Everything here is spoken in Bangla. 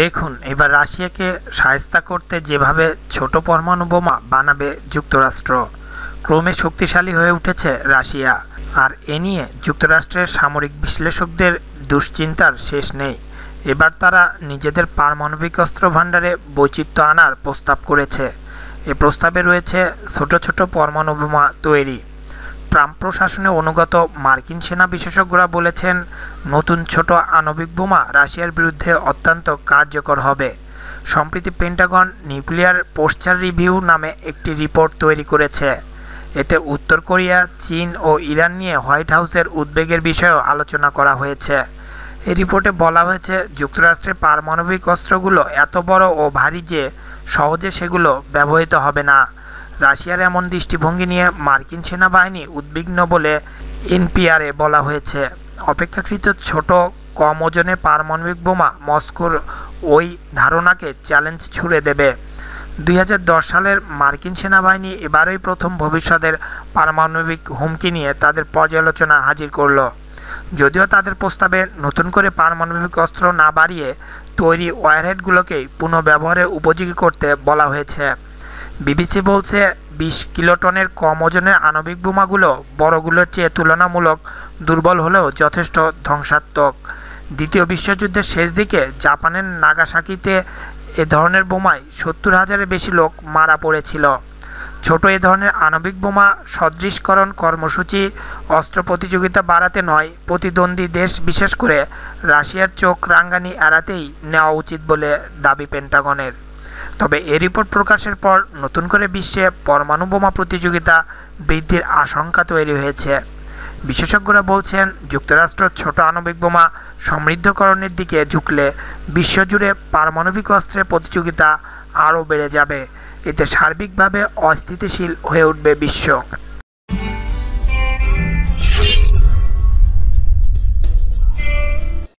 দেখুন এবার রাশিয়াকে সায়স্তা করতে যেভাবে ছোট পরমাণু বোমা বানাবে যুক্তরাষ্ট্র ক্রমে শক্তিশালী হয়ে উঠেছে রাশিয়া আর এ নিয়ে যুক্তরাষ্ট্রের সামরিক বিশ্লেষকদের দুশ্চিন্তার শেষ নেই এবার তারা নিজেদের পারমাণবিক অস্ত্র ভাণ্ডারে বৈচিত্র্য আনার প্রস্তাব করেছে এ প্রস্তাবে রয়েছে ছোট ছোট পরমাণু বোমা তৈরি ট্রাম্প প্রশাসনে অনুগত মার্কিন সেনা বিশেষজ্ঞরা বলেছেন নতুন ছোট আণবিক বোমা রাশিয়ার বিরুদ্ধে অত্যন্ত কার্যকর হবে সম্প্রতি পেন্টাগন নিউক্লিয়ার পোস্টার রিভিউ নামে একটি রিপোর্ট তৈরি করেছে এতে উত্তর কোরিয়া চীন ও ইরান নিয়ে হোয়াইট হাউসের উদ্বেগের বিষয়েও আলোচনা করা হয়েছে এই রিপোর্টে বলা হয়েছে যুক্তরাষ্ট্রের পারমাণবিক অস্ত্রগুলো এত বড় ও ভারী যে সহজে সেগুলো ব্যবহৃত হবে না রাশিয়ার এমন দৃষ্টিভঙ্গি নিয়ে মার্কিন সেনাবাহিনী উদ্বিগ্ন বলে এনপিআরে বলা হয়েছে অপেক্ষাকৃত ছোট কম ওজনে পারমাণবিক বোমা মস্কোর ওই ধারণাকে চ্যালেঞ্জ ছুড়ে দেবে দুই সালের মার্কিন সেনাবাহিনী এবারই প্রথম ভবিষ্যতের পারমাণবিক হুমকি নিয়ে তাদের পর্যালোচনা হাজির করল যদিও তাদের প্রস্তাবে নতুন করে পারমাণবিক অস্ত্র না বাড়িয়ে তৈরি ওয়ারহেডগুলোকেই পুনঃব্যবহারের উপযোগী করতে বলা হয়েছে বিবিসি বলছে বিশ কিলোটনের কম ওজনের আণবিক বোমাগুলো বড়গুলোর চেয়ে তুলনামূলক দুর্বল হলেও যথেষ্ট ধ্বংসাত্মক দ্বিতীয় বিশ্বযুদ্ধের শেষ দিকে জাপানের নাগাসাকিতে এ ধরনের বোমায় সত্তর হাজারের বেশি লোক মারা পড়েছিল ছোট এ ধরনের আণবিক বোমা সদৃশকরণ কর্মসূচি অস্ত্র প্রতিযোগিতা বাড়াতে নয় প্রতিদ্বন্দ্বী দেশ বিশেষ করে রাশিয়ার চোখ রাঙ্গানি এড়াতেই নেওয়া উচিত বলে দাবি পেন্টাগনের তবে এ রিপোর্ট প্রকাশের পর নতুন করে বিশ্বে পরমাণু বোমা প্রতিযোগিতা বৃদ্ধির আশঙ্কা তৈরি হয়েছে বিশেষজ্ঞরা বলছেন যুক্তরাষ্ট্র ছোট আণবিক বোমা সমৃদ্ধকরণের দিকে ঝুঁকলে বিশ্বজুড়ে পারমাণবিক অস্ত্রের প্রতিযোগিতা আরও বেড়ে যাবে এতে সার্বিকভাবে অস্থিতিশীল হয়ে উঠবে বিশ্ব